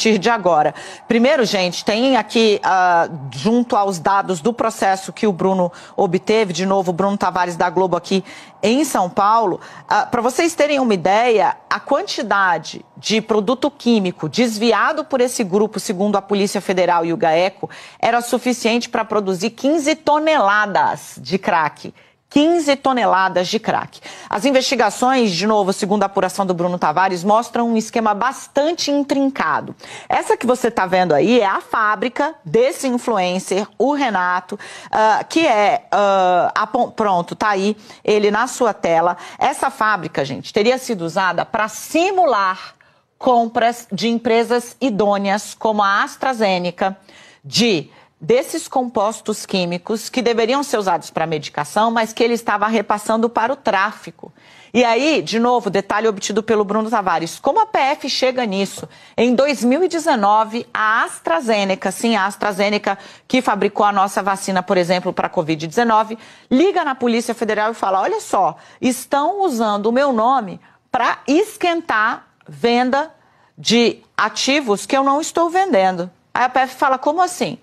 partir de agora. Primeiro, gente, tem aqui, uh, junto aos dados do processo que o Bruno obteve, de novo, o Bruno Tavares da Globo aqui em São Paulo, uh, ah, para vocês terem uma ideia, a quantidade de produto químico desviado por esse grupo, segundo a Polícia Federal e o GAECO, era suficiente para produzir 15 toneladas de crack. 15 toneladas de crack. As investigações, de novo, segundo a apuração do Bruno Tavares, mostram um esquema bastante intrincado. Essa que você está vendo aí é a fábrica desse influencer, o Renato, uh, que é. Uh, a, pronto, tá aí ele na sua tela. Essa fábrica, gente, teria sido usada para simular compras de empresas idôneas como a AstraZeneca, de desses compostos químicos que deveriam ser usados para medicação, mas que ele estava repassando para o tráfico. E aí, de novo, detalhe obtido pelo Bruno Tavares. Como a PF chega nisso? Em 2019, a AstraZeneca, sim, a AstraZeneca que fabricou a nossa vacina, por exemplo, para a Covid-19, liga na Polícia Federal e fala: olha só, estão usando o meu nome para esquentar venda de ativos que eu não estou vendendo. Aí a PF fala: como assim?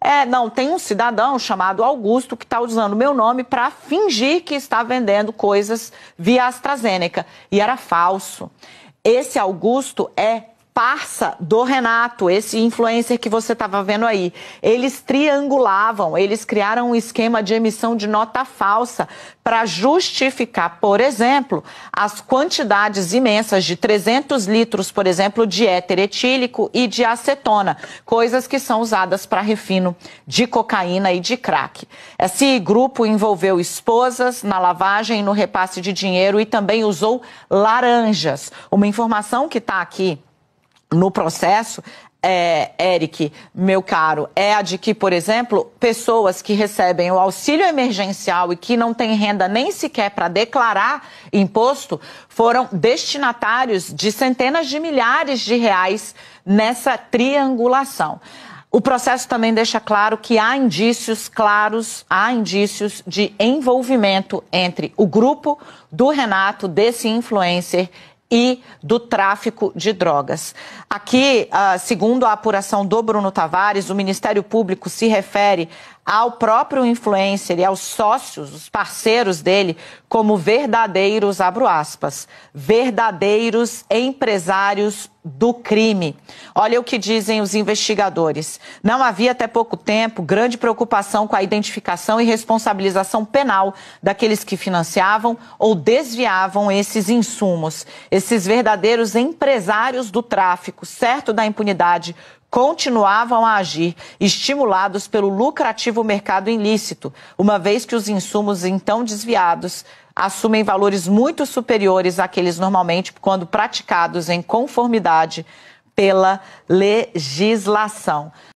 É, não, tem um cidadão chamado Augusto que está usando meu nome para fingir que está vendendo coisas via AstraZeneca. E era falso. Esse Augusto é Farsa do Renato, esse influencer que você estava vendo aí. Eles triangulavam, eles criaram um esquema de emissão de nota falsa para justificar, por exemplo, as quantidades imensas de 300 litros, por exemplo, de éter etílico e de acetona, coisas que são usadas para refino de cocaína e de crack. Esse grupo envolveu esposas na lavagem e no repasse de dinheiro e também usou laranjas. Uma informação que está aqui no processo, é, Eric, meu caro, é a de que, por exemplo, pessoas que recebem o auxílio emergencial e que não têm renda nem sequer para declarar imposto foram destinatários de centenas de milhares de reais nessa triangulação. O processo também deixa claro que há indícios claros, há indícios de envolvimento entre o grupo do Renato, desse influencer e do tráfico de drogas. Aqui, ah, segundo a apuração do Bruno Tavares, o Ministério Público se refere ao próprio influencer e aos sócios, os parceiros dele, como verdadeiros, abro aspas, verdadeiros empresários do crime. Olha o que dizem os investigadores. Não havia até pouco tempo grande preocupação com a identificação e responsabilização penal daqueles que financiavam ou desviavam esses insumos. Esses verdadeiros empresários do tráfico, certo da impunidade, continuavam a agir, estimulados pelo lucrativo mercado ilícito, uma vez que os insumos então desviados assumem valores muito superiores àqueles normalmente quando praticados em conformidade pela legislação.